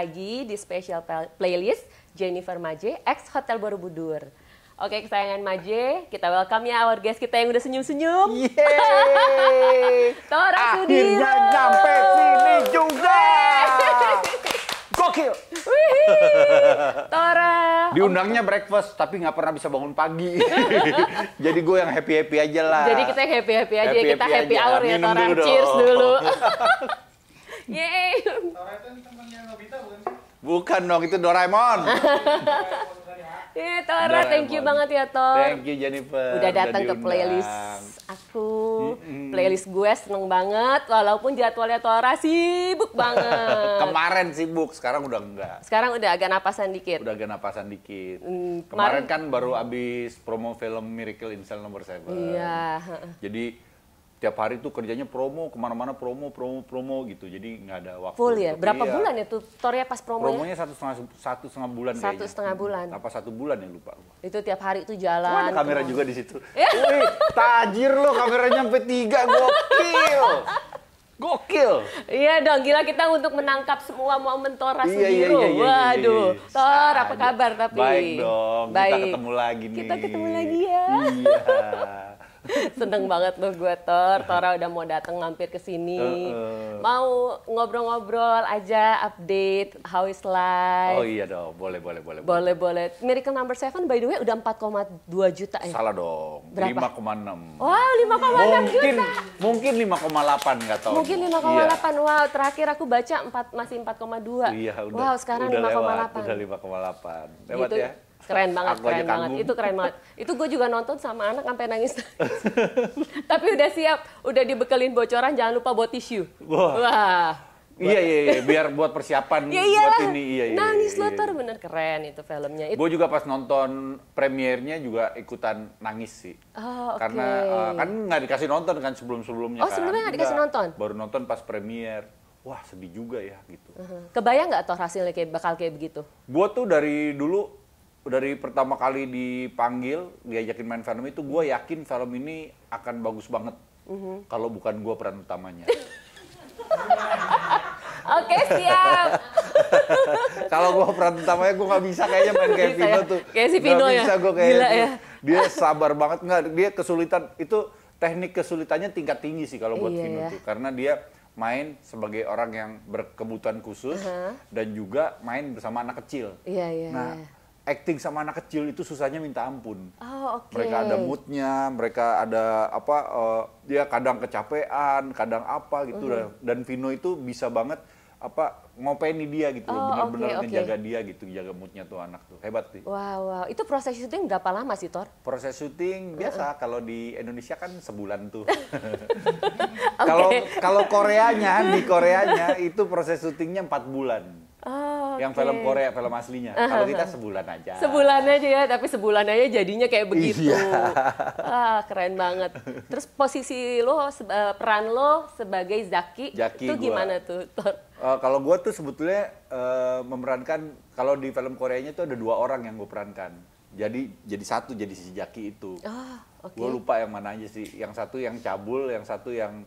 lagi di special playlist Jennifer Maje ex Hotel Borobudur. Oke, kesayangan Maje, kita welcome ya our guest kita yang udah senyum-senyum. Yeay! Tora Akhirnya Sudiro. nyampe sini juga! Gokil! Tora! Diundangnya breakfast, tapi nggak pernah bisa bangun pagi. Jadi gue yang happy-happy aja lah. Jadi kita happy-happy aja, ya. happy -happy kita happy happy hour ya Tora. Dulu Cheers dulu. Yeay. Doraemon temannya Nobita bukan Bukan dong, itu Doraemon. Iya, Tora, thank you banget ya, Tor. Thank you, Jennifer. Udah datang ke playlist aku. Playlist gue seneng banget, walaupun jadwalnya Tora sibuk banget. Kemarin sibuk, sekarang udah enggak. Sekarang udah agak napasan dikit. Udah agak napasan dikit. Mm, kemarin, kan baru abis promo film Miracle in Cell Number 7. Iya. Jadi tiap hari tuh kerjanya promo kemana-mana promo promo promo gitu jadi nggak ada waktu full ya berapa iya. bulan ya tutorial pas promo promonya satu setengah satu setengah bulan satu kayaknya. setengah hmm, bulan apa satu bulan ya lupa itu tiap hari tuh jalan Cuma ada kamera juga di situ ya. wih tajir lo kameranya sampai tiga gokil Gokil. Iya dong, gila kita untuk menangkap semua momen Tora iya, iya sendiri. Iya, iya, iya, Waduh, iya, iya. Tor apa kabar tapi? Baik dong, Baik. kita ketemu lagi nih. Kita ketemu lagi ya. Iya. Seneng banget loh gue Tor. Tora udah mau datang ngampir ke sini. Uh, uh. Mau ngobrol-ngobrol aja, update how is life. Oh iya dong, boleh boleh boleh. Boleh boleh. boleh. Miracle number seven by the way udah 4,2 juta ya. Salah dong. Berapa? 5,6. Wow, 5,6 juta. Mungkin mungkin 5,8 nggak tahu. Mungkin 5,8. Iya. Wow, terakhir aku baca 4 masih 4,2. Iya, udah. Wow, sekarang 5,8. Udah 5,8. Lewat gitu. ya keren banget, Aku keren banget. Itu keren banget. Itu gue juga nonton sama anak sampai nangis. Tapi udah siap, udah dibekelin bocoran, jangan lupa bawa tisu. Wah. Wah. iya, iya, iya, biar buat persiapan ya, buat ini. Iya, iya, nangis iya, iya. iya. bener keren itu filmnya. Gue juga pas nonton premiernya juga ikutan nangis sih. Oh, okay. Karena uh, kan nggak dikasih nonton kan sebelum-sebelumnya Oh, kan. sebelumnya nggak dikasih nonton? Baru nonton pas premier. Wah sedih juga ya gitu. Uh -huh. Kebayang nggak toh hasilnya kayak bakal kayak begitu? Gue tuh dari dulu dari pertama kali dipanggil diajakin main film itu gue yakin film ini akan bagus banget mm-hmm. kalau bukan gue peran utamanya. Oke okay, siap. kalau gue peran utamanya gue nggak bisa kayaknya main kayak Vino ya. tuh. Kayak si Vino gak ya. bisa gue kayak Gila, ya. Dia sabar banget nggak? Dia kesulitan itu teknik kesulitannya tingkat tinggi sih kalau buat iya, Vino tuh karena dia main sebagai orang yang berkebutuhan khusus uh -huh. dan juga main bersama anak kecil. Iya iya. Nah iya acting sama anak kecil itu susahnya minta ampun. Oh, okay. Mereka ada moodnya, mereka ada apa? Uh, dia kadang kecapean, kadang apa gitu. Mm. Dan Vino itu bisa banget apa ngopeni dia gitu oh, benar-benar okay, ngejaga dia gitu jaga moodnya tuh anak tuh hebat sih wow wow itu proses syuting berapa lama sih Tor proses syuting biasa uh -uh. kalau di Indonesia kan sebulan tuh kalau okay. kalau Koreanya di Koreanya itu proses syutingnya empat bulan Oh, yang film Korea, film aslinya. Uh -huh. Kalau kita sebulan aja. Sebulan aja ya, tapi sebulan aja jadinya kayak begitu. Iya. ah, keren banget. Terus posisi lo, peran lo sebagai Zaki, Zaki itu gimana tuh? Tor? Uh, eh, kalau gue tuh tuh sebetulnya uh, memerankan kalau di film Koreanya itu ada dua orang yang gue perankan. Jadi jadi satu jadi si Jaki itu. Oh, ah, okay. Gue lupa yang mana aja sih. Yang satu yang cabul, yang satu yang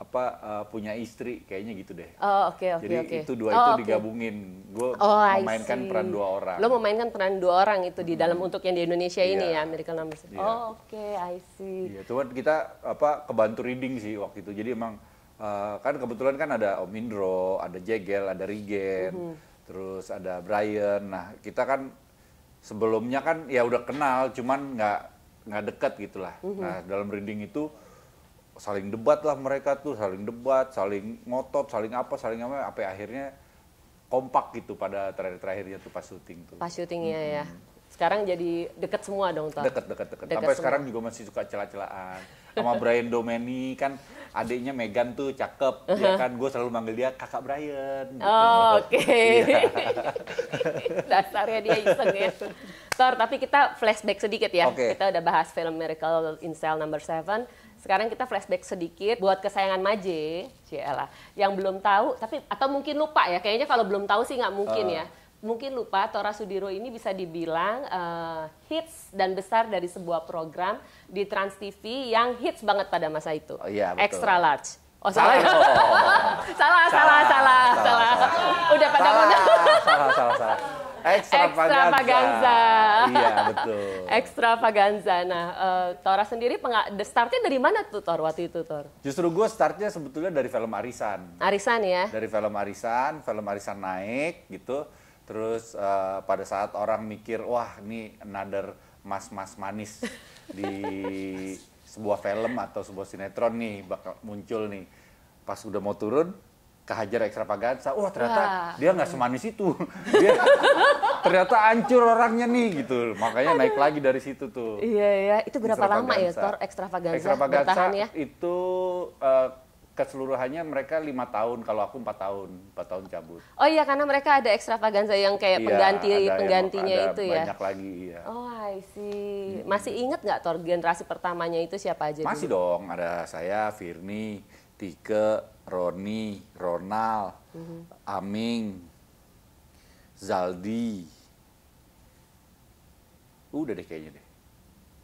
apa uh, punya istri kayaknya gitu deh. Oh oke okay, oke okay, Jadi okay. itu dua oh, itu okay. digabungin. Gue oh, memainkan see. peran dua orang. Lo memainkan peran dua orang itu di hmm. dalam untuk yang di Indonesia yeah. ini iya. ya American Numbers. Yeah. Oh oke okay, I see. Iya, yeah, cuman kita apa kebantu reading sih waktu itu. Jadi emang Uh, kan kebetulan kan ada Om Indro, ada Jegel, ada Rigen, uh-huh. terus ada Brian. Nah kita kan sebelumnya kan ya udah kenal, cuman nggak nggak dekat gitulah. Uh-huh. Nah dalam reading itu saling debat lah mereka tuh, saling debat, saling ngotot, saling apa, saling apa, apa akhirnya kompak gitu pada terakhir-terakhirnya tuh pas syuting tuh. Pas syutingnya -hmm. ya. Sekarang jadi deket semua dong, tuh Deket, deket, deket. deket Sampai semua. sekarang juga masih suka celah-celahan. Sama Brian Domeni kan adiknya Megan tuh cakep, ya uh-huh. kan? Gue selalu manggil dia kakak Brian. Gitu. Oh, oke. Okay. Iya. Dasarnya dia iseng ya. Tor, tapi kita flashback sedikit ya. Okay. Kita udah bahas film Miracle in Cell Number no. 7 sekarang kita flashback sedikit buat kesayangan Maje, Ciela, yang belum tahu tapi atau mungkin lupa ya. Kayaknya kalau belum tahu sih nggak mungkin uh. ya mungkin lupa Tora Sudiro ini bisa dibilang uh, hits dan besar dari sebuah program di Trans TV yang hits banget pada masa itu. Oh, iya, betul. Extra large. Oh salah, salah, ya? oh, oh, oh, salah, salah, salah, salah, salah, salah. Udah pada salah, salah, salah, salah, salah. Extravaganza. iya betul. Extravaganza. Nah, uh, Tora sendiri startnya dari mana tuh Tor waktu itu Tor? Justru gue startnya sebetulnya dari film Arisan. Arisan ya? Dari film Arisan, film Arisan naik gitu Terus uh, pada saat orang mikir, wah ini another mas-mas manis di sebuah film atau sebuah sinetron nih bakal muncul nih. Pas udah mau turun, kehajar ekstravaganza, wah ternyata wah. dia nggak iya. semanis itu. dia ternyata hancur orangnya nih gitu. Makanya naik lagi dari situ tuh. Iya, iya. iya. Itu berapa lama ya, Tor, ekstravaganza? Ekstravaganza ya? itu... Uh, keseluruhannya mereka lima tahun kalau aku empat tahun empat tahun cabut oh iya karena mereka ada ekstravaganza yang kayak iya, pengganti ada penggantinya yang, ada itu banyak ya banyak lagi iya oh I see hmm. masih inget nggak tor generasi pertamanya itu siapa aja masih dulu? dong ada saya Firni Tike Roni Ronald hmm. Aming Zaldi udah deh kayaknya deh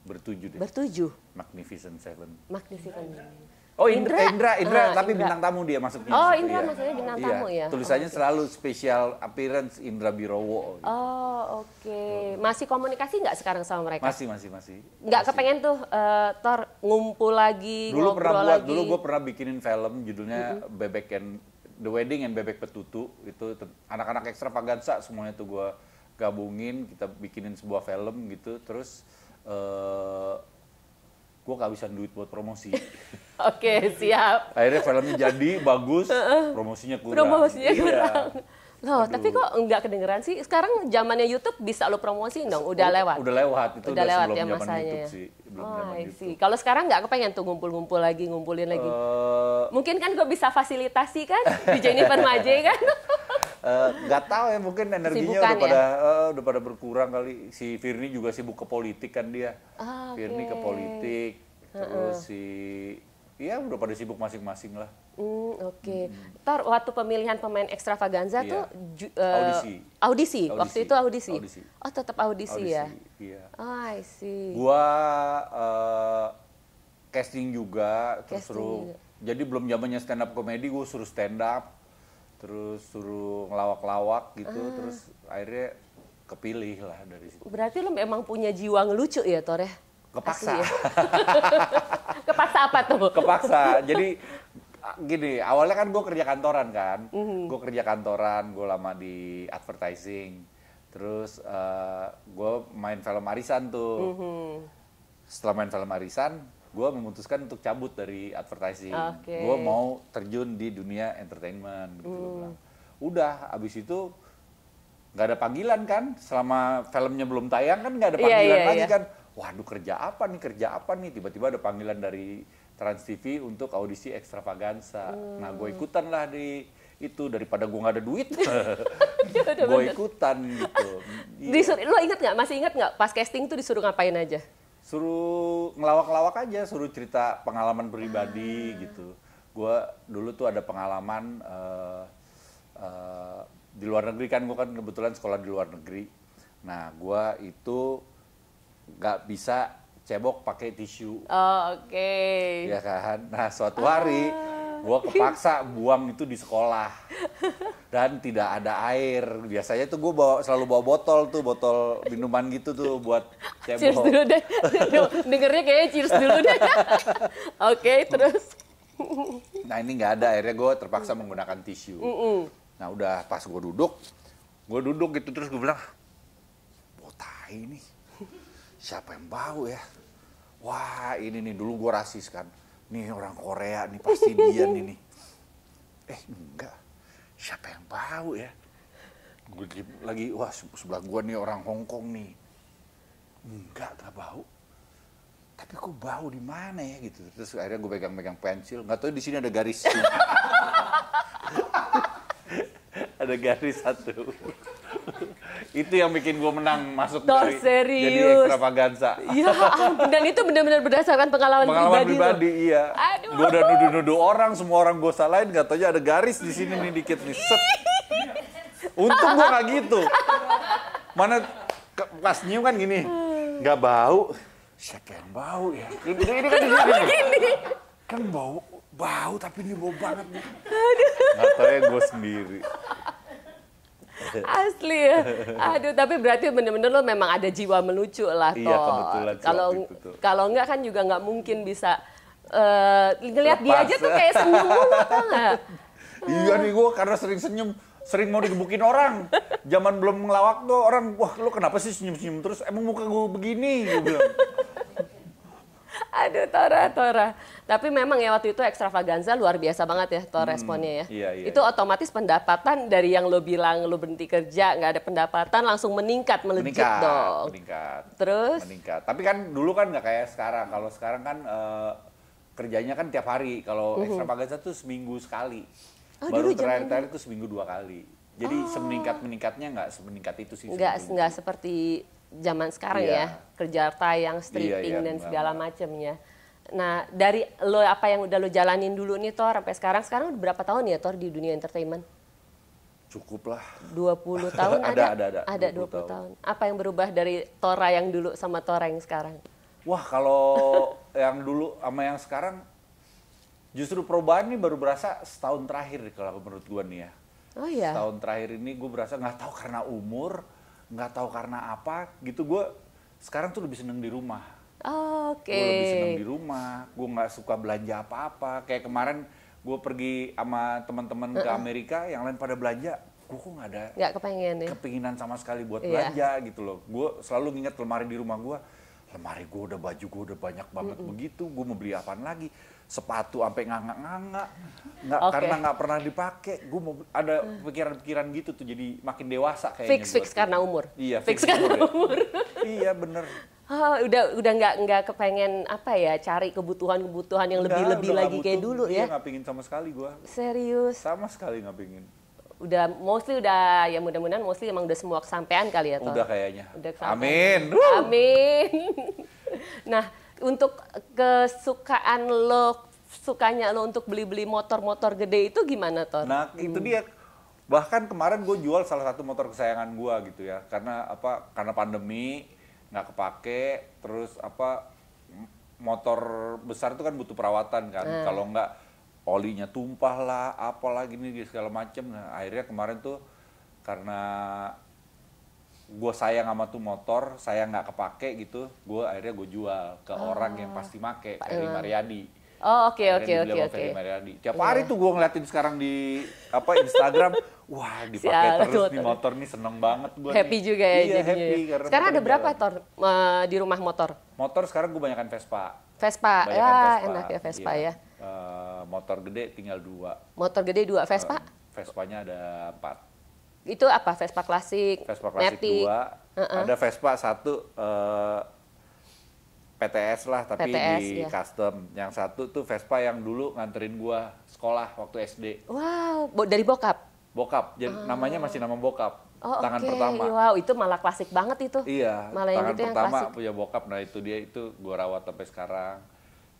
bertujuh deh bertujuh Magnificent Seven Magnificent Seven Oh Indra, Indra, Indra, uh, tapi Indra. bintang tamu dia masuknya. Oh situ, Indra ya. maksudnya bintang iya, tamu iya. ya. Tulisannya oh, okay. selalu special appearance Indra Birowo. Gitu. Oh oke, okay. masih komunikasi nggak sekarang sama mereka? Masih masih masih. Nggak kepengen tuh uh, eh, Tor ngumpul lagi, dulu pernah buat, lagi. Dulu gue pernah bikinin film judulnya mm -hmm. Bebek and The Wedding and Bebek Petutu itu anak-anak ekstravaganza semuanya tuh gue gabungin kita bikinin sebuah film gitu terus. Uh, gue kehabisan duit buat promosi. Oke, okay, siap. Akhirnya filmnya jadi, bagus, promosinya kurang. Promosinya iya. kurang. Loh, Aduh. Gitu. tapi kok nggak kedengeran sih? Sekarang zamannya YouTube bisa lo promosi dong, udah lewat. Udah lewat, itu udah, udah sebelum ya masanya. YouTube ya? sih. oh, Kalau sekarang nggak kepengen tuh ngumpul-ngumpul lagi, ngumpulin lagi. Uh... Mungkin kan gue bisa fasilitasi kan di Jennifer Maje kan? Eh, nggak uh, tahu ya mungkin energinya udah ya? pada ya? uh, udah pada berkurang kali si Firni juga sibuk ke politik kan dia ah, okay. ke politik terus uh -uh. si Iya udah pada sibuk masing-masing lah. mm, Oke. Okay. Hmm. tar waktu pemilihan pemain ekstravaganza iya. tuh uh, audisi. audisi. Audisi. Waktu itu audisi. audisi. Oh tetap audisi, audisi ya. Iya. Oh I see. Gua uh, casting juga terus Jadi belum zamannya stand up komedi, gua suruh stand up terus suruh ngelawak-lawak gitu ah. terus akhirnya kepilih lah dari situ. Berarti lu memang punya jiwa ngelucu ya Toreh? Ya? Kepaksa. ya? Kepaksa apa tuh? Kepaksa. Jadi gini awalnya kan gue kerja kantoran kan, mm -hmm. gue kerja kantoran, gue lama di advertising, terus uh, eh, gue main film arisan tuh. Mm -hmm. Setelah main film arisan, gue memutuskan untuk cabut dari advertising. Okay. Gue mau terjun di dunia entertainment gitu hmm. Udah, abis itu nggak ada panggilan kan? Selama filmnya belum tayang kan nggak ada iya, panggilan yeah, yeah, lagi yeah. kan? Waduh kerja apa nih kerja apa nih? Tiba-tiba ada panggilan dari Trans TV untuk audisi Extravaganza. Hmm. Uh. Nah gue ikutan lah di itu daripada gue nggak ada duit iya, gue ikutan gitu. Yeah. Disuruh, iya. lo inget nggak masih inget nggak pas casting tuh disuruh ngapain aja? suruh ngelawak-ngelawak aja, suruh cerita pengalaman pribadi ah. gitu. Gue dulu tuh ada pengalaman uh, uh, di luar negeri kan, gue kan kebetulan sekolah di luar negeri. Nah, gue itu nggak bisa cebok pakai tisu. Oh, oke. Okay. Ya kan. Nah, suatu ah. hari ah gue kepaksa buang itu di sekolah dan tidak ada air biasanya tuh gue bawa selalu bawa botol tuh botol minuman gitu tuh buat cebok cheers dulu deh dengernya kayaknya cheers dulu deh oke okay, terus nah ini nggak ada airnya gue terpaksa menggunakan tisu nah udah pas gue duduk gue duduk gitu terus gue bilang botai ini siapa yang bau ya wah ini nih dulu gue rasis kan nih orang Korea nih pasti dia nih nih, Eh enggak, siapa yang bau ya? Gue lagi, wah sebelah gue nih orang Hongkong nih. Enggak, enggak bau. Tapi kok bau di mana ya gitu. Terus akhirnya gue pegang-pegang pensil, nggak tahu di sini ada garis. ada garis satu. itu yang bikin gue menang masuk Tor, dari serius. jadi ekstravaganza. Ya, dan itu benar-benar berdasarkan pengalaman, pengalaman pribadi. pribadi iya. Aduh. Gue udah nuduh-nuduh orang, semua orang gue salahin, gak taunya ada garis di sini nih dikit nih. Set. Untung gue gak gitu. Mana pas nyium kan gini, gak bau. Siapa yang bau ya? Ini, ini kan gini. Kan bau, bau tapi ini bau banget. Aduh. Gak tau ya gue sendiri. Asli ya. Aduh, tapi berarti bener-bener lo memang ada jiwa melucu lah, Iya, toh. kebetulan. Kalau kalau enggak kan juga nggak mungkin bisa uh, ngelihat dia aja tuh kayak senyum mulu, tau Iya nih gue karena sering senyum, sering mau digebukin orang. Zaman belum ngelawak tuh orang, wah lu kenapa sih senyum-senyum terus? Emang muka gue begini? Gue bilang. Aduh Tora, Tora. Tapi memang ya waktu itu ekstravaganza luar biasa banget ya Tora hmm. responnya ya. Iya, iya, itu iya. otomatis pendapatan dari yang lo bilang lo berhenti kerja, nggak ada pendapatan langsung meningkat, melejit meningkat, dong. Meningkat. Terus? Meningkat. Tapi kan dulu kan nggak kayak sekarang. Kalau sekarang kan uh, kerjanya kan tiap hari. Kalau uh mhm. -huh. ekstravaganza tuh seminggu sekali. Oh, Baru terakhir-terakhir tuh seminggu dua kali. Jadi oh. semeningkat meningkatnya nggak semeningkat itu sih. Nggak nggak seperti zaman sekarang yeah. ya kerja tayang stripping yeah, yeah, dan segala macamnya nah dari lo apa yang udah lo jalanin dulu nih Tor sampai sekarang sekarang udah berapa tahun ya Tor di dunia entertainment cukup lah 20 tahun ada, ada ada ada ada 20, 20 tahun. tahun apa yang berubah dari Tora yang dulu sama Tora yang sekarang wah kalau yang dulu sama yang sekarang justru perubahan ini baru berasa setahun terakhir kalau menurut gue nih ya Oh iya. Setahun terakhir ini gue berasa nggak tahu karena umur nggak tahu karena apa gitu gue sekarang tuh lebih seneng di rumah oh, oke okay. gue lebih seneng di rumah gue nggak suka belanja apa-apa kayak kemarin gue pergi sama teman-teman uh -uh. ke Amerika yang lain pada belanja gue kok nggak ada nggak kepengen ya? kepinginan sama sekali buat yeah. belanja gitu loh gue selalu nginget lemari di rumah gue lemari gue udah baju gue udah banyak banget mm -mm. begitu gue mau beli apaan lagi sepatu sampai nganggak nganggak nggak okay. karena nggak pernah dipakai gue mau ada pikiran-pikiran gitu tuh jadi makin dewasa kayaknya fix fix karena umur iya fix, fix karena umur, ya. iya bener Oh, udah udah nggak nggak kepengen apa ya cari kebutuhan kebutuhan yang lebih lebih lagi kayak dulu iya, ya nggak pingin sama sekali gue serius sama sekali nggak pingin udah mostly udah ya mudah-mudahan mostly emang udah semua kesampaian kali ya toh. udah kayaknya udah amin amin nah untuk kesukaan lo sukanya lo untuk beli-beli motor-motor gede itu gimana Tor? Nah hmm. itu dia bahkan kemarin gue jual salah satu motor kesayangan gue gitu ya karena apa karena pandemi nggak kepake terus apa motor besar itu kan butuh perawatan kan hmm. kalau nggak olinya tumpah lah apalah gini segala macem nah akhirnya kemarin tuh karena gue sayang sama tuh motor, saya nggak kepake gitu, gue akhirnya gue jual ke oh. orang yang pasti make, Ferry eh. Mariadi. Oh oke oke oke oke. Tiap yeah. hari iya. tuh gue ngeliatin sekarang di apa Instagram, wah dipakai Sial, terus motor. nih motor nih seneng banget gue. Happy nih. juga ya iya, Happy, ya. sekarang ada berapa tor uh, di rumah motor? Motor sekarang gue banyakkan Vespa. Vespa, banyakan ya Vespa. enak ya Vespa iya. ya. Uh, motor gede tinggal dua. Motor gede dua, Vespa? Uh, Vespanya ada empat. Itu apa? Vespa klasik, Vespa klasik Matic. 2. Uh -uh. Ada Vespa satu uh, eh, PTS lah tapi PTS, di iya. custom. Yang satu tuh Vespa yang dulu nganterin gua sekolah waktu SD. Wow, dari bokap. Bokap. Jadi oh. namanya masih nama bokap. Oh, tangan okay. pertama. Wow, itu malah klasik banget itu. Iya. Malah tangan gitu yang itu pertama yang punya bokap. Nah, itu dia itu gua rawat sampai sekarang.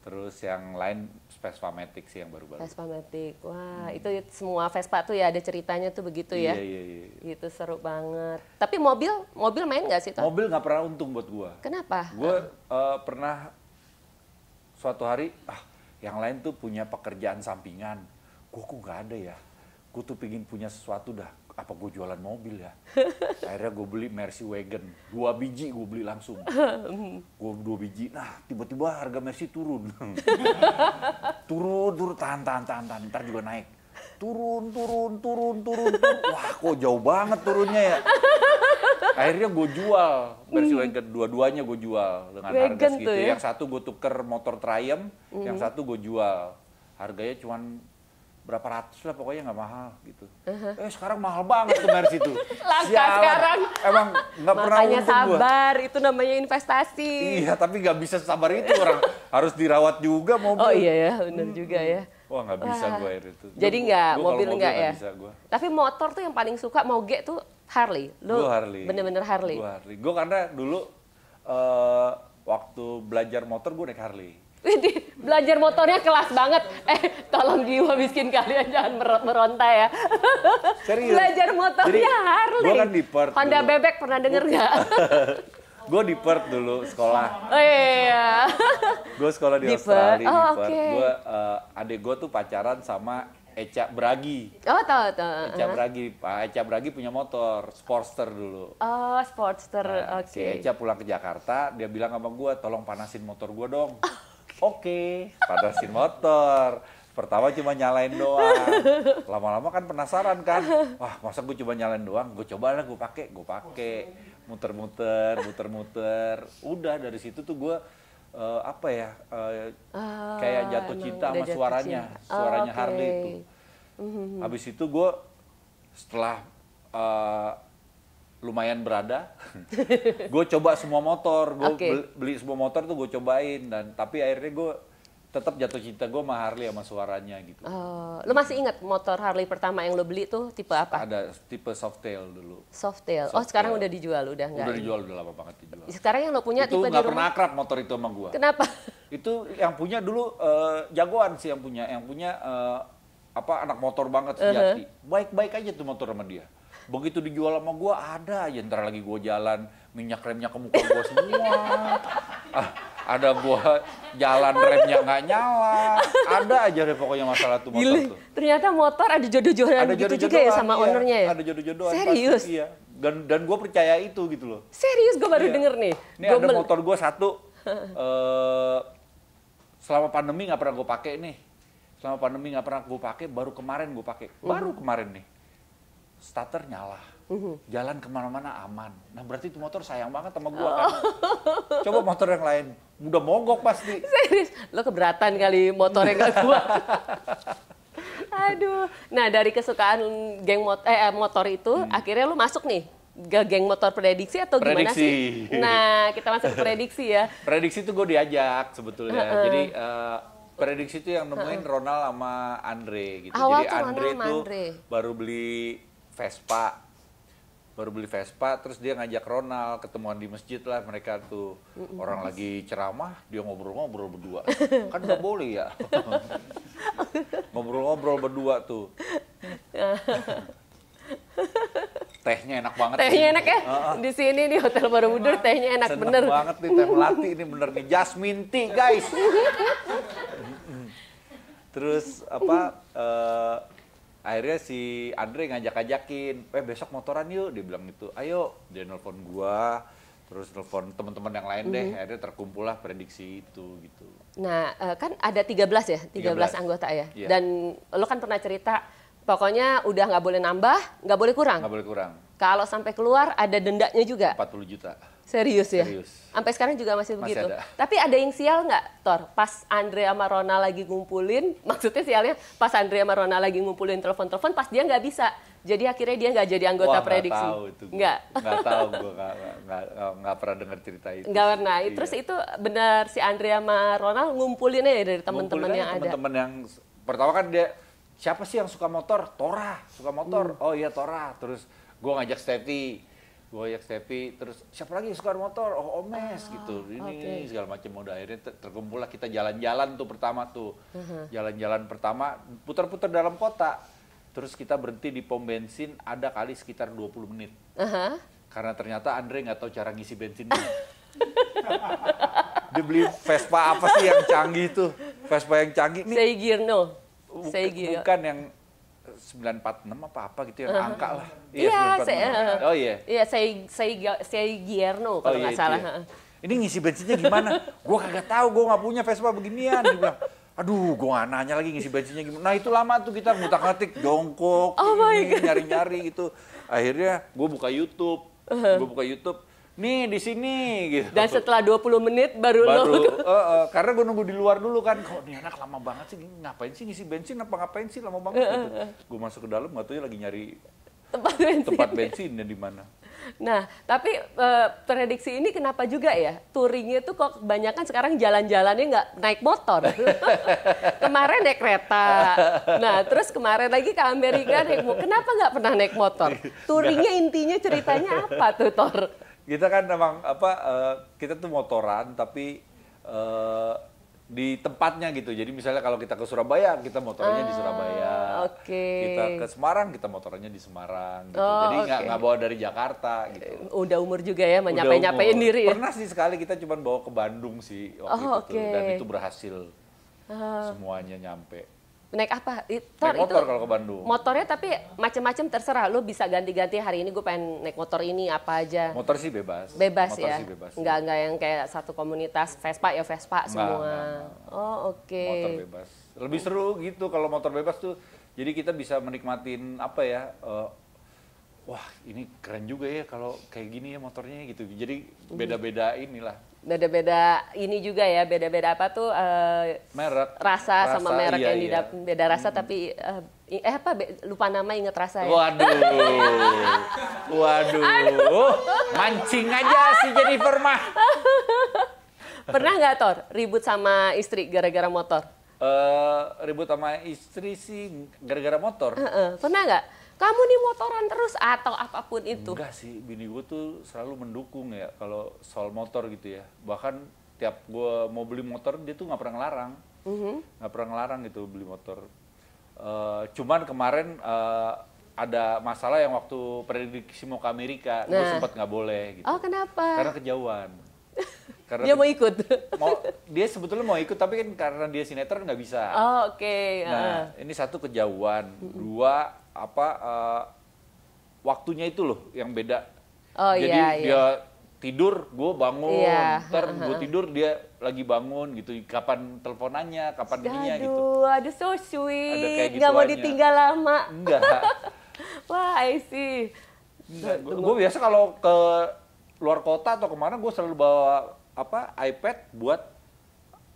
Terus yang lain Vespa Matic sih yang baru-baru. Vespa Matic, wah hmm. itu semua Vespa tuh ya ada ceritanya tuh begitu ya. Iya iya iya. iya. Itu seru banget. Tapi mobil, mobil main nggak sih? Toh? Mobil nggak pernah untung buat gua. Kenapa? Gua uh. Uh, pernah suatu hari, ah yang lain tuh punya pekerjaan sampingan, gua kok nggak ada ya. Gua tuh pingin punya sesuatu dah apa gue jualan mobil ya akhirnya gue beli Mercy Wagon dua biji gue beli langsung gue dua biji nah tiba-tiba harga Mercy turun turun turun tahan tahan tahan tahan ntar juga naik turun turun turun turun, wah kok jauh banget turunnya ya akhirnya gue jual Mercy hmm. Wagon dua-duanya gue jual dengan Wagon harga segitu ya? yang satu gue tuker motor Triumph hmm. yang satu gue jual harganya cuma berapa ratus lah pokoknya nggak mahal gitu. Uh-huh. Eh sekarang mahal banget tuh bayar situ. Langka Sialan. sekarang. Emang nggak pernah Makanya sabar, gua. itu namanya investasi. Iya, tapi nggak bisa sabar itu orang harus dirawat juga mobil. Oh iya ya, benar hmm. juga ya. Wah nggak bisa gue air itu. Jadi nggak mobil nggak ya. bisa gua. Tapi motor tuh yang paling suka mau moge tuh Harley. Lo gua Harley. Bener-bener Harley. Gue Harley. Gue karena dulu uh, waktu belajar motor gue naik Harley belajar motornya kelas banget. Eh, tolong jiwa miskin kalian jangan meronta ya. Serius. belajar motornya Jadi, Harley. Gua kan di Perth Honda dulu. bebek pernah denger nggak? gue di Perth dulu sekolah. Oh iya. iya, iya. gue sekolah di, di Australia Oh, di Perth. Okay. Gue uh, adik gue tuh pacaran sama Eca Bragi. Oh, tahu tahu. Eca uh-huh. Bragi, Pak Eca Bragi punya motor, Sportster dulu. Oh, Sportster. Nah, Oke. Okay. Si Eca pulang ke Jakarta, dia bilang sama gua, "Tolong panasin motor gua dong." Oke, okay, panasin motor. Pertama cuma nyalain doang. Lama-lama kan penasaran kan. Wah, masa gue cuma nyalain doang? Gue coba lah, gue pakai, gue pakai. Muter-muter, muter-muter. Udah dari situ tuh gue uh, apa ya? Uh, kayak jatuh cinta sama jatuh suaranya, cinta. Oh, suaranya okay. Harley itu. Mm-hmm. Habis itu gue setelah uh, lumayan berada. gue coba semua motor, gue okay. beli semua motor tuh gue cobain dan tapi akhirnya gue tetap jatuh cinta gue sama Harley sama suaranya gitu. Uh, oh, lo masih ingat motor Harley pertama yang lo beli tuh tipe apa? Ada tipe Softail dulu. Softail. Soft oh sekarang udah dijual udah nggak? Udah dijual udah lama banget dijual. Sekarang yang lo punya itu tipe di rumah? pernah akrab motor itu sama gue. Kenapa? itu yang punya dulu uh, jagoan sih yang punya, yang punya uh, apa anak motor banget sejati. Uh -huh. Baik-baik aja tuh motor sama dia. Begitu dijual sama gue ada aja ntar lagi gue jalan minyak remnya ke muka gue semua. Ah, ada gue jalan remnya nggak nyala. Ada aja deh pokoknya masalah tuh motor tuh. Ternyata motor ada jodoh-jodohan ada gitu jodoh juga ya sama iya. ownernya ya? Ada jodoh-jodohan. Serius? Pasti, iya. Dan, dan gue percaya itu gitu loh. Serius gue baru iya. denger nih. Ini gua ada motor gue satu. uh, selama pandemi nggak pernah gue pakai nih selama pandemi nggak pernah gue pakai baru kemarin gue pakai baru kemarin nih starter nyala, uhum. jalan kemana-mana aman. Nah berarti itu motor sayang banget sama gue. oh. kan. Coba motor yang lain, udah mogok pasti. Serius, lo keberatan kali motor yang gak kuat. Aduh, nah dari kesukaan geng mot eh, eh, motor itu, hmm. akhirnya lo masuk nih ke geng motor prediksi atau prediksi. gimana sih? Nah, kita masuk ke prediksi ya. prediksi itu gue diajak sebetulnya. Uh -uh. Jadi uh, prediksi itu yang nemuin Ronald sama Andre gitu. Awal Jadi Andre itu Andre. baru beli Vespa baru beli Vespa terus dia ngajak Ronald ketemuan di masjid lah mereka tuh mm-hmm. orang lagi ceramah dia ngobrol-ngobrol berdua kan nggak boleh ya ngobrol-ngobrol berdua tuh tehnya enak banget tehnya enak ya uh-uh. di sini di hotel baru Borobudur tehnya enak bener banget nih teh melati ini bener nih jasmine tea guys terus apa uh, akhirnya si Andre ngajak-ajakin, eh besok motoran yuk, dia bilang gitu, ayo, dia nelfon gua, terus nelfon teman-teman yang lain deh, mm -hmm. akhirnya terkumpullah prediksi itu gitu. Nah, eh, kan ada 13 ya, 13, 13. anggota ya, yeah. dan lo kan pernah cerita, pokoknya udah nggak boleh nambah, nggak boleh kurang. Nggak boleh kurang. Kalau sampai keluar ada dendanya juga. 40 juta. Serius ya? Sampai sekarang juga masih, masih begitu. Ada. Tapi ada yang sial nggak, Tor? Pas Andrea sama Rona lagi ngumpulin, maksudnya sialnya pas Andrea sama Rona lagi ngumpulin telepon-telepon, pas dia nggak bisa. Jadi akhirnya dia nggak jadi anggota Wah, prediksi. Nggak tahu itu. Nggak. Nggak tahu, gue nggak pernah dengar cerita itu. Nggak pernah. Iya. Terus itu benar si Andrea sama Rona ngumpulin ya dari teman-teman yang temen -temen ada. Teman-teman yang pertama kan dia siapa sih yang suka motor? Tora suka motor. Hmm. Oh iya Tora. Terus gue ngajak Steffi Goyak Stevi, terus siapa lagi yang suka motor? Oh, Omes ah, gitu. Ini okay. segala macam mode akhirnya ter terkumpul lah kita jalan-jalan tuh pertama tuh. Mm-hmm. Jalan-jalan uh -huh. pertama putar-putar dalam kota. Terus kita berhenti di pom bensin ada kali sekitar 20 menit. Uh -huh. Karena ternyata Andre nggak tahu cara ngisi bensin. Dia beli Vespa apa sih yang canggih tuh? Vespa yang canggih nih. Seigirno. Bukan, bukan yang 946 apa apa gitu ya, uh-huh. angka lah. Iya, yeah, saya uh, oh iya. Yeah. Iya, saya saya saya Gierno kalau oh, iya, nggak oh, salah. Iya. Ini ngisi bensinnya gimana? gua kagak tahu, gua nggak punya Vespa beginian. Dia bilang, aduh gue gak nanya lagi ngisi bensinnya gimana nah itu lama tuh kita ngutak ngetik jongkok oh ini, nyari nyari gitu akhirnya gue buka YouTube uh -huh. gue buka YouTube nih di sini gitu. Dan setelah 20 menit baru, baru lo. Uh, uh, karena gue nunggu di luar dulu kan. Kok nih anak lama banget sih, ngapain sih ngisi bensin apa ngapain sih lama banget uh. Gitu. Gue masuk ke dalam tuh ya, lagi nyari tempat bensin. Tempat bensin di mana. Nah, tapi e, prediksi ini kenapa juga ya? Touringnya tuh kok kebanyakan sekarang jalan-jalannya nggak naik motor. kemarin naik kereta. Nah, terus kemarin lagi ke Amerika naik motor. Kenapa nggak pernah naik motor? Touringnya intinya ceritanya apa tuh, Tor? kita kan memang apa uh, kita tuh motoran tapi uh, di tempatnya gitu. Jadi misalnya kalau kita ke Surabaya, kita motornya ah, di Surabaya. Okay. Kita ke Semarang, kita motornya di Semarang gitu. Oh, Jadi nggak okay. nggak bawa dari Jakarta gitu. Eh, udah umur juga ya menyapai-nyapain diri ya. Pernah sih sekali kita cuma bawa ke Bandung sih waktu oh, itu okay. dan itu berhasil. Ah. Semuanya nyampe naik apa? Itu, naik motor itu, kalau ke Bandung. Motornya tapi macam-macam terserah. Lo bisa ganti-ganti hari ini gue pengen naik motor ini apa aja. Motor sih bebas. Bebas motor ya. Sih bebas. Enggak enggak yang kayak satu komunitas Vespa ya Vespa enggak, semua. Enggak, enggak. Oh, oke. Okay. Motor bebas. Lebih seru gitu kalau motor bebas tuh. Jadi kita bisa menikmatin apa ya? Uh, wah, ini keren juga ya kalau kayak gini ya motornya gitu. Jadi iya. beda-beda inilah beda-beda ini juga ya beda-beda apa tuh uh, merek rasa, rasa sama merek iya, yang iya. beda rasa hmm. tapi uh, eh apa lupa nama inget rasa ya waduh waduh mancing aja si Jennifer mah pernah nggak Tor ribut sama istri gara-gara motor uh, ribut sama istri sih gara-gara motor uh -uh. pernah nggak kamu nih motoran terus atau apapun itu enggak sih bini gue tuh selalu mendukung ya kalau soal motor gitu ya bahkan tiap gue mau beli motor dia tuh nggak pernah ngelarang mhm. nggak uh-huh. pernah ngelarang gitu beli motor uh, cuman kemarin uh, ada masalah yang waktu prediksi mau ke Amerika, nah. gue sempat nggak boleh gitu. Oh kenapa? Karena kejauhan. Karena dia mau ikut. Mau, dia sebetulnya mau ikut tapi kan karena dia sinetron nggak bisa. Oh, Oke. Okay. Nah uh. ini satu kejauhan, mhm. dua apa uh, waktunya itu loh yang beda. Oh Jadi iya, iya. dia tidur, gue bangun, iya. ntar gue tidur dia lagi bangun gitu. Kapan teleponannya, kapan ininya gitu. Aduh, so sweet. Ada kayak gitu Gak mau ditinggal lama. Enggak. Wah, I see. Gue biasa kalau ke luar kota atau kemana gue selalu bawa apa iPad buat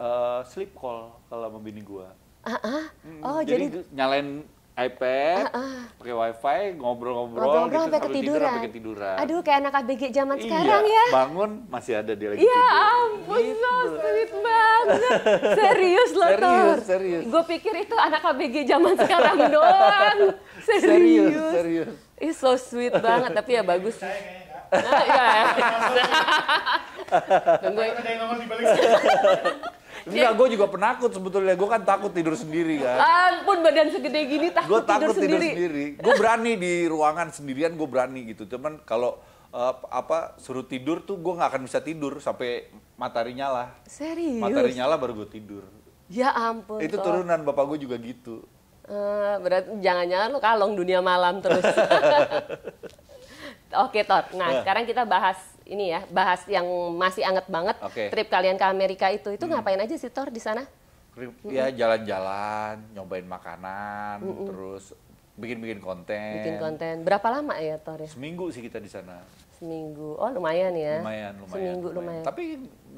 uh, sleep call kalau sama bini gue. Uh ah, hmm, ah. Oh, jadi, jadi nyalain iPad, uh, uh. pakai WiFi, ngobrol-ngobrol, gitu sampai ketiduran. Tidur, ketiduran. Aduh, kayak anak ABG zaman iya, sekarang ya. Bangun masih ada dia lagi. Ya ampun, gitu. so sweet banget. Serius loh Tor. Serius, Gue pikir itu anak ABG zaman sekarang doang. Serius. Serius, serius. It's so sweet banget, tapi ya bagus. Saya Nah, ya. Tunggu. Ada yang ngomong di balik Enggak, gue juga penakut sebetulnya. Gue kan takut tidur sendiri kan. Ampun badan segede gini takut, gua takut tidur, tidur sendiri. sendiri. Gue berani di ruangan sendirian, gue berani gitu. Cuman kalau uh, apa suruh tidur tuh gue gak akan bisa tidur sampai matahari nyala. Serius? Matahari nyala baru gue tidur. Ya ampun. Itu toh. turunan bapak gue juga gitu. Uh, berarti jangan-jangan lu kalong dunia malam terus. Oke Tor, nah uh. sekarang kita bahas ini ya bahas yang masih anget banget okay. trip kalian ke Amerika itu itu hmm. ngapain aja sih Thor di sana? Hmm. Ya jalan-jalan, nyobain makanan, mm terus bikin-bikin konten. Bikin konten. Berapa lama ya Thor? ya? Seminggu sih kita di sana. Seminggu. Oh lumayan ya. Lumayan, lumayan. Seminggu lumayan. lumayan. Tapi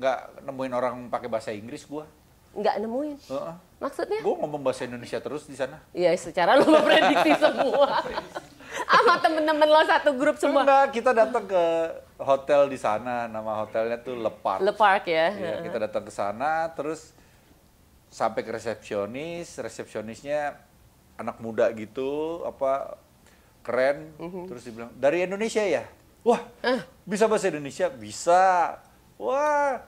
nggak nemuin orang pakai bahasa Inggris gua nggak nemuin. Uh -uh. Maksudnya? Gue ngomong bahasa Indonesia terus di sana. Iya, secara lo memprediksi semua. Sama temen-temen lo satu grup semua. Enggak, kita datang ke hotel di sana nama hotelnya tuh Le Park. Le Park ya. ya kita datang ke sana terus sampai ke resepsionis, resepsionisnya anak muda gitu apa keren -huh. Mhm. terus dibilang dari Indonesia ya. Wah, uh. bisa bahasa Indonesia? Bisa. Wah,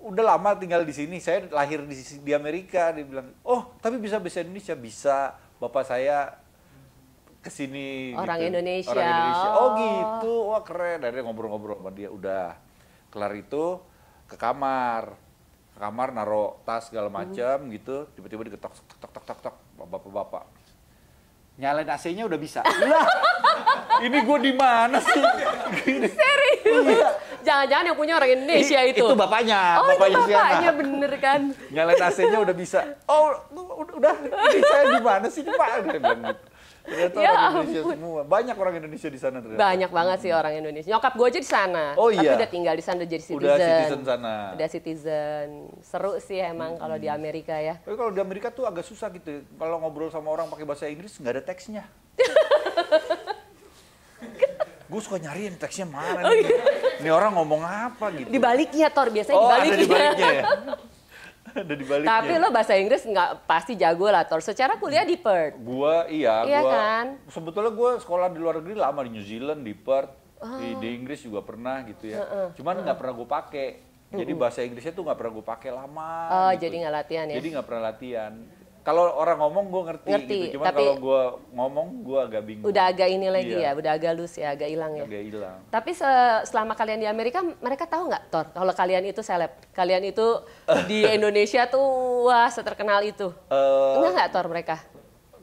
udah lama tinggal di sini. Saya lahir di di Amerika, Dibilang, "Oh, tapi bisa bahasa Indonesia?" Bisa. Bapak saya kesini orang gitu. Indonesia orang Indonesia oh, oh gitu wah keren dari ngobrol-ngobrol sama dia udah kelar itu ke kamar ke kamar naro tas segala macam hmm. gitu tiba-tiba diketok tok tok tok tok bapak-bapak nyalain AC-nya udah bisa lah ini gue di mana sih Gini. serius iya. jangan-jangan yang punya orang Indonesia ini, itu itu bapaknya oh bapaknya, itu bapaknya bapaknya bener kan nyalain AC-nya udah bisa oh udah ini saya di mana sih pak gitu Ternyata ya orang ampun. Indonesia semua. Banyak orang Indonesia di sana ternyata. Banyak banget sih orang Indonesia. Nyokap gue aja di sana. Oh iya. Tapi udah tinggal di sana jadi citizen. Udah citizen sana. Udah citizen. Seru sih emang hmm. kalau di hmm. Amerika ya. Tapi kalau di Amerika tuh agak susah gitu. Kalau ngobrol sama orang pakai bahasa Inggris nggak ada teksnya. gue suka nyariin teksnya mana oh, gitu. Ini orang ngomong apa gitu. Dibaliknya Thor biasanya oh, dibaliknya. Ada dibaliknya ya. ya. ada di Tapi lo bahasa Inggris nggak pasti jago lah, Tor. Secara kuliah di Perth. Gua iya, iya gua, kan? Sebetulnya gue sekolah di luar negeri lama di New Zealand, di Perth, oh. di, ah. di Inggris juga pernah gitu ya. Uh -uh. Cuman nggak uh -uh. pernah gue pakai. Jadi bahasa Inggrisnya tuh nggak pernah gue pakai lama. Oh, gitu. jadi nggak latihan ya? Jadi nggak pernah latihan kalau orang ngomong gue ngerti, ngerti gitu. Cuman tapi kalau gue ngomong gue agak bingung. Udah agak ini lagi iya. ya, udah agak lus ya, agak hilang ya. Agak hilang. Tapi se selama kalian di Amerika, mereka tahu nggak Tor kalau kalian itu seleb? Kalian itu di Indonesia tuh wah seterkenal itu. Uh, Enggak nggak Tor mereka?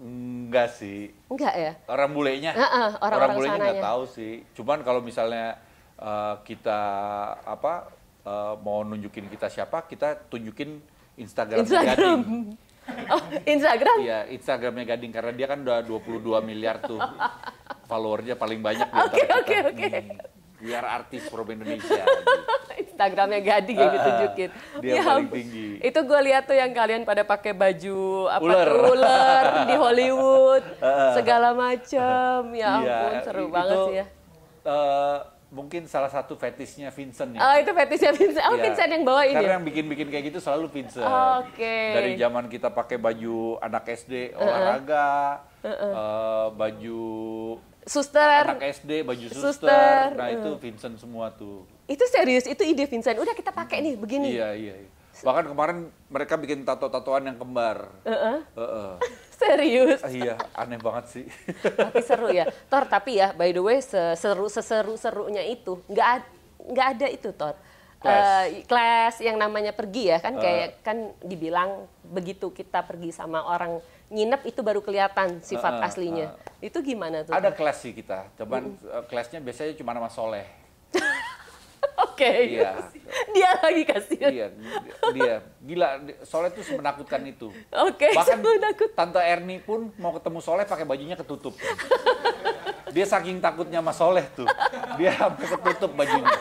Enggak sih. Enggak ya? Orang bulenya. Uh -uh, orang, orang bulenya nggak tahu sih. Cuman kalau misalnya uh, kita apa uh, mau nunjukin kita siapa, kita tunjukin Instagram, Instagram. Oh, Instagram? Iya, Instagramnya Gading karena dia kan udah 22 miliar tuh. Followernya paling banyak di Oke, oke, oke. Biar hmm, artis pro Indonesia. Instagramnya Gading yang ah, ditunjukin. Dia ya, paling tinggi. Itu gue lihat tuh yang kalian pada pakai baju apa ular, tuh, ular di Hollywood, ah, ah. segala macam. Ya iya, ampun, ya, seru itu, banget sih ya. Uh, mungkin salah satu fetisnya Vincent ya. Oh, itu fetisnya Vincent. Oh, ya. Vincent yang bawa ini. Karena ya? yang bikin-bikin kayak gitu selalu Vincent. Oh, Oke. Okay. Dari zaman kita pakai baju anak SD olahraga, uh -uh. Uh -uh. Uh, baju suster anak SD baju suster, suster. nah uh. itu Vincent semua tuh. Itu serius, itu ide Vincent. Udah kita pakai nih begini. Iya, iya, iya. Bahkan kemarin mereka bikin tato-tatoan yang kembar. Uh -uh. Uh -uh. Serius? Ah, iya, aneh banget sih. tapi seru ya. Tor, tapi ya by the way seseru seseru serunya itu nggak nggak ada itu Tor. Class. Uh, eh, yang namanya pergi ya kan kayak eh. kan dibilang begitu kita pergi sama orang nginep itu baru kelihatan sifat uh, aslinya. Itu gimana tuh? Ada kelas sih kita. Cuman classnya -uh. biasanya cuma nama soleh. Oke. Okay. Iya. Dia lagi kasihan. Iya, dia. Gila, Soleh tuh semenakutkan itu. Oke, okay, Bahkan semenakut. Tante Erni pun mau ketemu Soleh pakai bajunya ketutup. dia saking takutnya sama Soleh tuh. Dia hampir ketutup bajunya.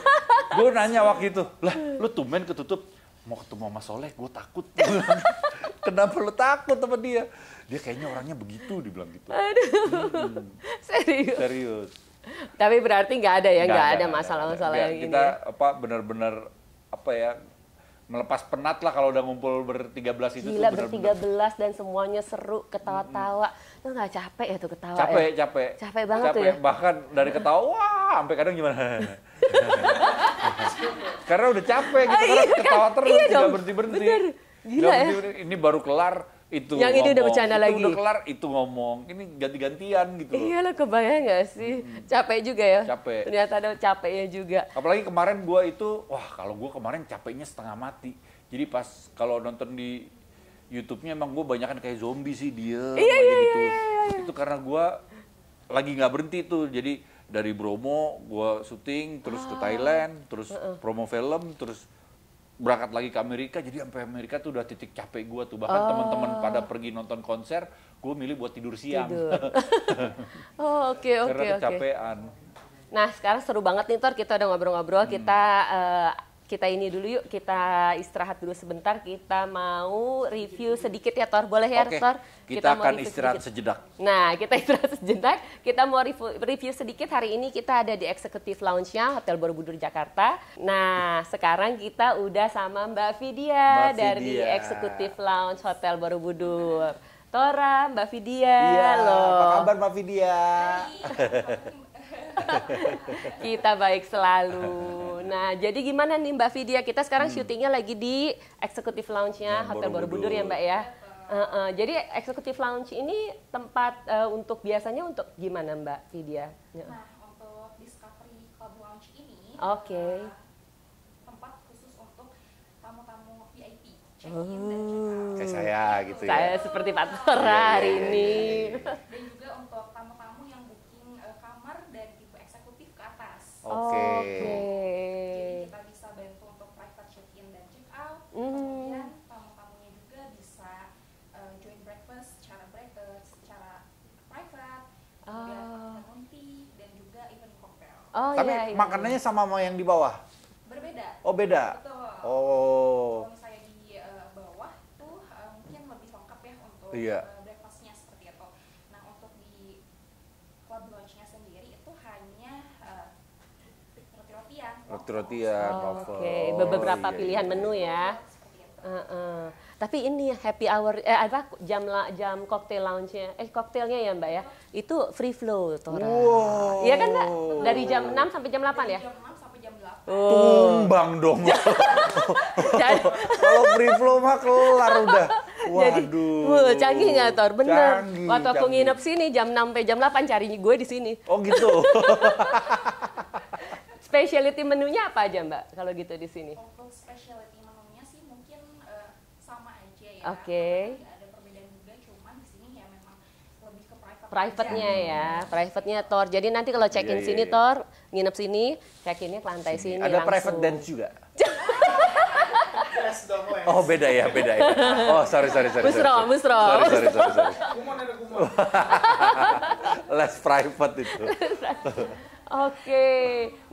Gue nanya waktu itu, lah lu tumben ketutup. Mau ketemu sama Soleh, gue takut. Kenapa lu takut sama dia? Dia kayaknya orangnya begitu, dibilang gitu. Aduh, hmm. serius? Serius. Tapi berarti nggak ada ya, nggak ada masalah-masalah ya, yang kita, ini. Ya? apa benar-benar apa ya melepas penat lah kalau udah ngumpul ber-13 itu Gila, tuh bener -bener. ber-13 dan semuanya seru, ketawa-tawa. itu nggak capek ya tuh ketawa Capek, ya? capek. Capek banget capek. tuh ya? Bahkan dari ketawa, wah, sampai kadang gimana. Karena udah capek gitu, oh, iya, karena ketawa terus, iya tidak berhenti-berhenti. Gila ya? ini baru kelar, itu yang ngomong, ini udah bercanda itu lagi udah kelar itu ngomong ini ganti-gantian gitu Iya lo kebayang gak sih hmm. capek juga ya capek ternyata ada capeknya juga apalagi kemarin gue itu wah kalau gue kemarin capeknya setengah mati jadi pas kalau nonton di YouTube-nya emang gue banyak kan kayak zombie sih dia iya, iya, gitu iya, iya, iya. itu karena gue lagi nggak berhenti tuh jadi dari Bromo gue syuting terus ah. ke Thailand terus uh -uh. promo film terus berangkat lagi ke Amerika jadi sampai Amerika tuh udah titik capek gue tuh bahkan oh. teman-teman pada pergi nonton konser gue milih buat tidur siang tidur. Oh, oke oke nah sekarang seru banget nih Tor kita udah ngobrol-ngobrol hmm. kita uh, kita ini dulu yuk kita istirahat dulu sebentar kita mau review sedikit ya Tor boleh ya Oke, Tor kita, kita akan istirahat sedikit. sejenak nah kita istirahat sejenak kita mau review, sedikit hari ini kita ada di eksekutif Lounge-nya Hotel Borobudur Jakarta nah sekarang kita udah sama Mbak vidia dari eksekutif Lounge Hotel Borobudur Tora Mbak vidia. iya, halo apa kabar Mbak vidia? kita baik selalu. Nah, jadi gimana nih Mbak Vidya? Kita sekarang hmm. syutingnya lagi di eksekutif Lounge-nya nah, Hotel Borobudur ya Mbak ya? Uh, uh, jadi eksekutif Lounge ini tempat uh, untuk biasanya untuk gimana Mbak Vidya? Nah, untuk Discovery Club Lounge ini okay. Eh, tempat khusus untuk tamu-tamu VIP. Oh. Kayak saya gitu ya. Saya seperti Pak iya, Tora iya, hari iya, ini. Dan juga untuk Oke. Okay. Okay. Jadi kita bisa bantu untuk private check in dan check out. Mm. Kemudian tamu-tamunya juga bisa uh, join breakfast secara breakfast secara private, oh. afternoon tea dan juga even cocktail. Oh, Tapi iya, iya. makanannya sama sama yang di bawah? Berbeda. Oh beda. Betul. Oh. Kalau misalnya di uh, bawah tuh uh, mungkin lebih lengkap ya untuk. Iya. Uh, roti roti ya oh, oke okay. beberapa oh, iya, pilihan iya, menu ya uh, uh. tapi ini happy hour eh apa jam jam koktail lounge-nya eh koktailnya ya mbak ya itu free flow Tora wow. iya kan mbak dari jam 6 sampai jam 8 ya oh. tumbang dong kalau free flow mah kelar udah Waduh. Jadi, wuh, canggih nggak Tor? Bener. Canggih, Waktu canggih. aku nginep sini jam 6 sampai jam 8 cari gue di sini. Oh gitu. Speciality menunya apa aja Mbak kalau gitu di sini? Untuk speciality menunya sih mungkin uh, sama aja ya. Oke. Okay. Kan ada perbedaan juga cuma di sini ya memang lebih ke private. Private-nya ya, private-nya Tor. Jadi nanti kalau check-in yeah, iya, sini yeah, yeah. Tor, nginep sini, check-innya ke lantai sini, sini Ada langsung. private dance juga. Oh beda ya, beda ya. Oh sorry sorry sorry. sorry, musro. Sorry sorry sorry. sorry. Less private itu. Oke.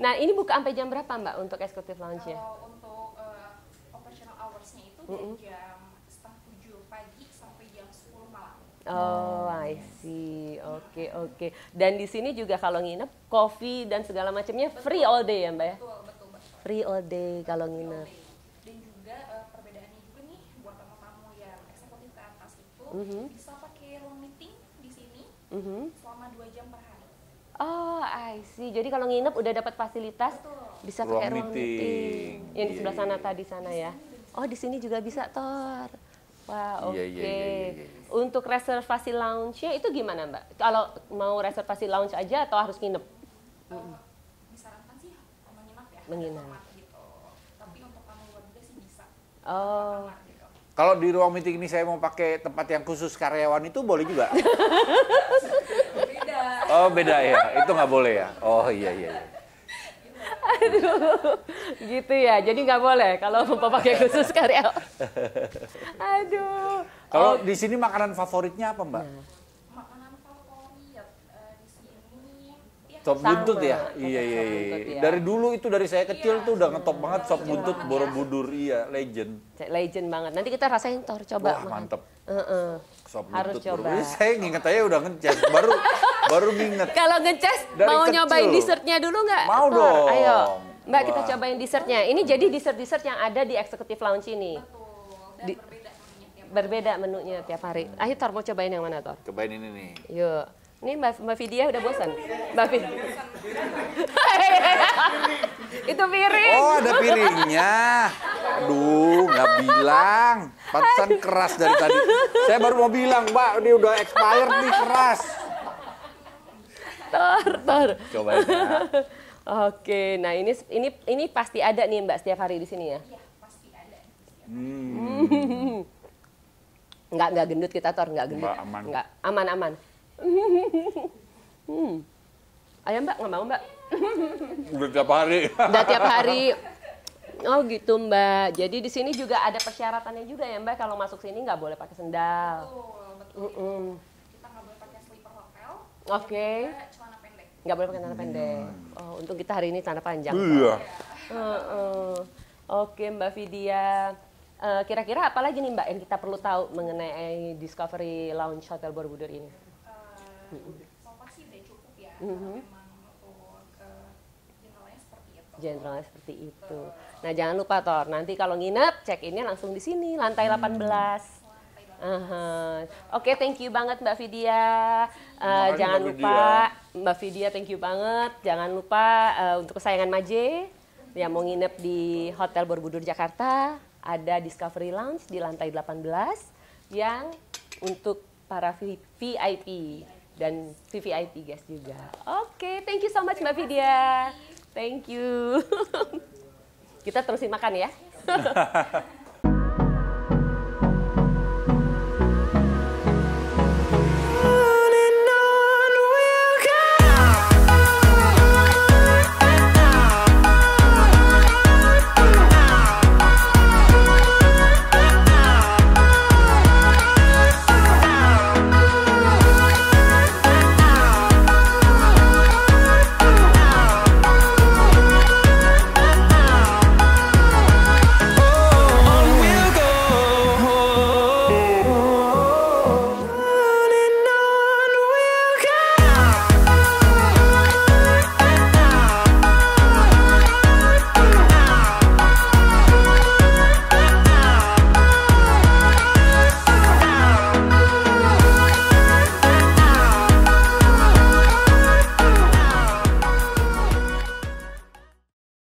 Nah, ini buka sampai jam berapa, Mbak, untuk eksekutif lounge-nya? Kalau untuk uh, operational hours-nya itu mm -hmm. jam setengah tujuh pagi sampai jam sepuluh malam. Oh, I see. Oke, okay, oke. Okay. Dan di sini juga kalau nginep, kopi dan segala macamnya free all day ya, Mbak ya? Betul, betul, betul. Free all day kalau nginep. Dan juga eh, perbedaannya juga nih buat tamu-tamu yang eksekutif ke itu mm -hmm. bisa pakai room meeting di sini mm -hmm. selama dua jam Oh, I see. Jadi kalau nginep udah dapat fasilitas Betul. bisa pakai ruang, meeting. Yang di iya, sebelah iya, sana iya. tadi sana ya. Oh, di sini juga bisa, Tor. Wah, oke. Okay. Yeah, yeah, yeah, Untuk reservasi lounge-nya itu gimana, Mbak? Kalau mau reservasi lounge aja atau harus nginep? Uh, mm. disarankan sih menginap ya. Menginap. Gitu. Tapi untuk tamu luar juga sih bisa. Oh. Gitu. Kalau di ruang meeting ini saya mau pakai tempat yang khusus karyawan itu boleh juga. Oh beda ya, itu nggak boleh ya. Oh iya iya. iya. Aduh, gitu ya. Jadi nggak boleh kalau mau pakai khusus karya. Aduh. Kalau oh. di sini makanan favoritnya apa, Mbak? Iya. Makanan ya, sop buntut ya? Iya, iya iya, iya, iya. Dari dulu itu dari saya kecil iya, tuh udah ngetop banget sop buntut ya. Borobudur, iya, legend. Legend banget. Nanti kita rasain tor coba. Wah, mantep. Uh -uh sop harus lutut coba. Dulu. Saya nginget aja udah ngecas, baru baru nginget. Kalau ngecas mau kecil. nyobain dessertnya dulu nggak? Mau Tor, dong. Ayo, Mbak kita cobain dessertnya. Ini jadi dessert-dessert yang ada di Executive Lounge ini. Betul. Di, berbeda menunya tiap hari. Akhir Tor mau cobain yang mana Tor? Cobain ini nih. Yuk. Ini Mbak, Mbak Vidya udah bosan? Mbak Vidya. itu piring. Oh, ada piringnya. Aduh, nggak bilang. Pantesan keras dari tadi. Saya baru mau bilang, Mbak, ini udah expired nih keras. Tor, tor. Coba ya. Oke, nah ini ini ini pasti ada nih Mbak setiap hari di sini ya. Iya, pasti ada. Hmm. nggak nggak gendut kita tor, nggak gendut. Enggak, aman. Nggak aman aman hmm. Ayam mbak, nggak mau mbak? Udah tiap hari. Udah tiap hari. Oh gitu mbak. Jadi di sini juga ada persyaratannya juga ya mbak. Kalau masuk sini nggak boleh pakai sendal. Betul, betul. Mm -mm. Kita nggak boleh pakai slipper hotel. Oke. Okay. Nggak boleh pakai celana pendek. Hmm. Oh untung kita hari ini celana panjang. Iya. Uh, uh. Oke mbak Vidya. Eh, kira-kira uh, apa lagi nih mbak yang kita perlu tahu mengenai Discovery Lounge Hotel Borobudur ini? so sih udah cukup ya mm -hmm. memang eh, generalnya seperti itu nah jangan lupa Tor nanti kalau nginep check innya langsung di sini lantai 18 hmm. belas Uh-huh. Oke, okay, thank you banget Mbak Vidya. Uh, jangan Mbak lupa Vidya. Mbak Vidya, thank you banget. Jangan lupa uh, untuk kesayangan Maje yang mau nginep di Hotel Borobudur Jakarta ada Discovery Lounge di lantai 18 yang untuk para VIP dan VVIP guys juga. Oke, okay, thank you so much Mbak Vidya. Thank you. Kita terusin makan ya.